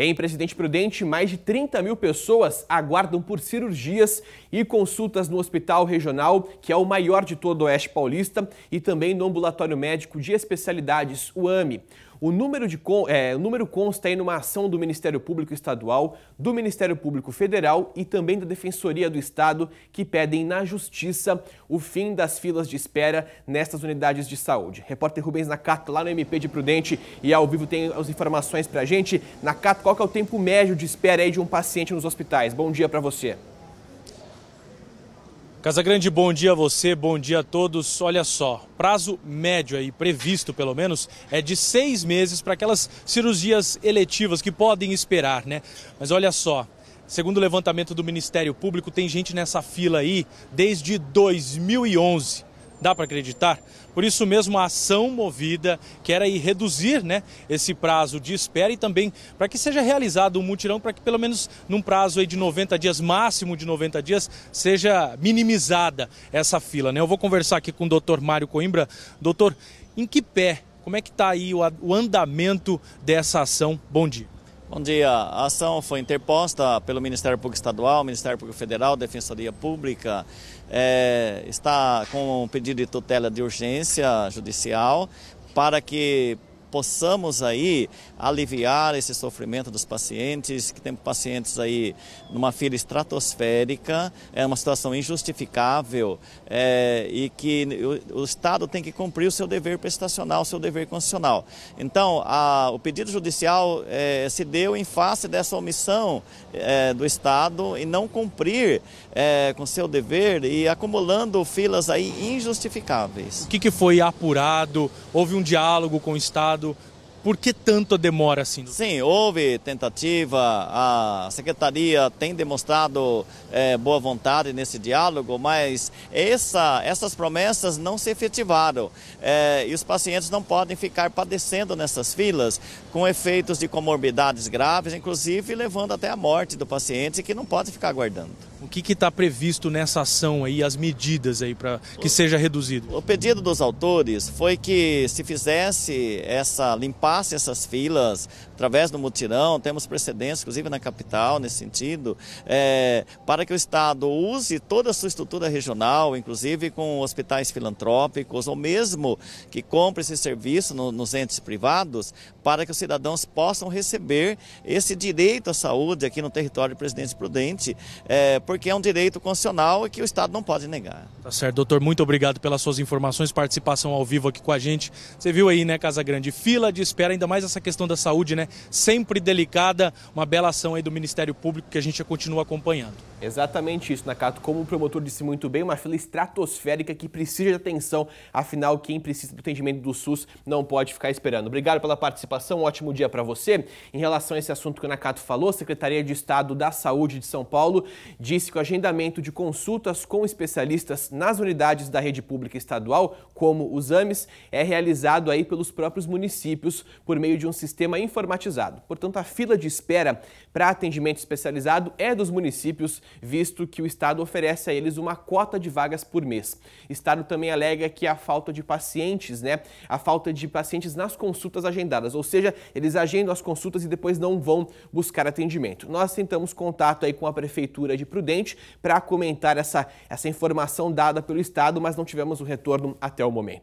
Em Presidente Prudente, mais de 30 mil pessoas aguardam por cirurgias e consultas no Hospital Regional, que é o maior de todo o Oeste Paulista, e também no Ambulatório Médico de Especialidades, o AMI. O número, de, é, o número consta aí numa ação do Ministério Público Estadual, do Ministério Público Federal e também da Defensoria do Estado, que pedem na Justiça o fim das filas de espera nestas unidades de saúde. Repórter Rubens Nakato, lá no MP de Prudente e ao vivo tem as informações pra gente. Nakato, qual que é o tempo médio de espera aí de um paciente nos hospitais? Bom dia para você. Casagrande, bom dia a você, bom dia a todos. Olha só, prazo médio aí, previsto pelo menos, é de seis meses para aquelas cirurgias eletivas que podem esperar, né? Mas olha só, segundo o levantamento do Ministério Público, tem gente nessa fila aí desde 2011. Dá para acreditar? Por isso mesmo a ação movida que era reduzir né, esse prazo de espera e também para que seja realizado um mutirão para que pelo menos num prazo de 90 dias, máximo de 90 dias, seja minimizada essa fila. Né? Eu vou conversar aqui com o doutor Mário Coimbra. Doutor, em que pé, como é que está aí o andamento dessa ação? Bom dia. Bom dia. A ação foi interposta pelo Ministério Público Estadual, Ministério Público Federal, Defensoria Pública. É, está com um pedido de tutela de urgência judicial para que possamos aí aliviar esse sofrimento dos pacientes, que tem pacientes aí numa fila estratosférica, é uma situação injustificável é, e que o, o, Estado tem que cumprir o seu dever prestacional, o seu dever constitucional. Então, a, o pedido judicial é, se deu em face dessa omissão é, do Estado em não cumprir é, com seu dever e acumulando filas aí injustificáveis. O que, que foi apurado? Houve um diálogo com o Estado? do por que tanta demora assim? Sim, houve tentativa, a secretaria tem demonstrado é, boa vontade nesse diálogo, mas essa, essas promessas não se efetivaram é, e os pacientes não podem ficar padecendo nessas filas com efeitos de comorbidades graves, inclusive levando até a morte do paciente que não pode ficar aguardando. O que está previsto nessa ação aí, as medidas aí para que o, seja reduzido? O pedido dos autores foi que se fizesse essa limpeza ultrapasse essas filas através do mutirão, temos precedentes, inclusive na capital, nesse sentido, é, para que o Estado use toda a sua estrutura regional, inclusive com hospitais filantrópicos, ou mesmo que compre esse serviço no, nos entes privados, para que os cidadãos possam receber esse direito à saúde aqui no território de Presidente Prudente, é, porque é um direito constitucional e que o Estado não pode negar. Tá certo, doutor, muito obrigado pelas suas informações, participação ao vivo aqui com a gente. Você viu aí, né, Casa Grande, fila de espera espera, ainda mais essa questão da saúde, né? Sempre delicada, uma bela ação aí do Ministério Público que a gente continua acompanhando. Exatamente isso, Nakato. Como o promotor disse muito bem, uma fila estratosférica que precisa de atenção. Afinal, quem precisa do atendimento do SUS não pode ficar esperando. Obrigado pela participação, um ótimo dia para você. Em relação a esse assunto que o Nakato falou, a Secretaria de Estado da Saúde de São Paulo disse que o agendamento de consultas com especialistas nas unidades da rede pública estadual, como os AMES, é realizado aí pelos próprios municípios por meio de um sistema informatizado. Portanto, a fila de espera para atendimento especializado é dos municípios, visto que o Estado oferece a eles uma cota de vagas por mês. O Estado também alega que a falta de pacientes, né? A falta de pacientes nas consultas agendadas, ou seja, eles agendam as consultas e depois não vão buscar atendimento. Nós tentamos contato aí com a Prefeitura de Prudente para comentar essa, essa informação dada pelo Estado, mas não tivemos o retorno até o momento.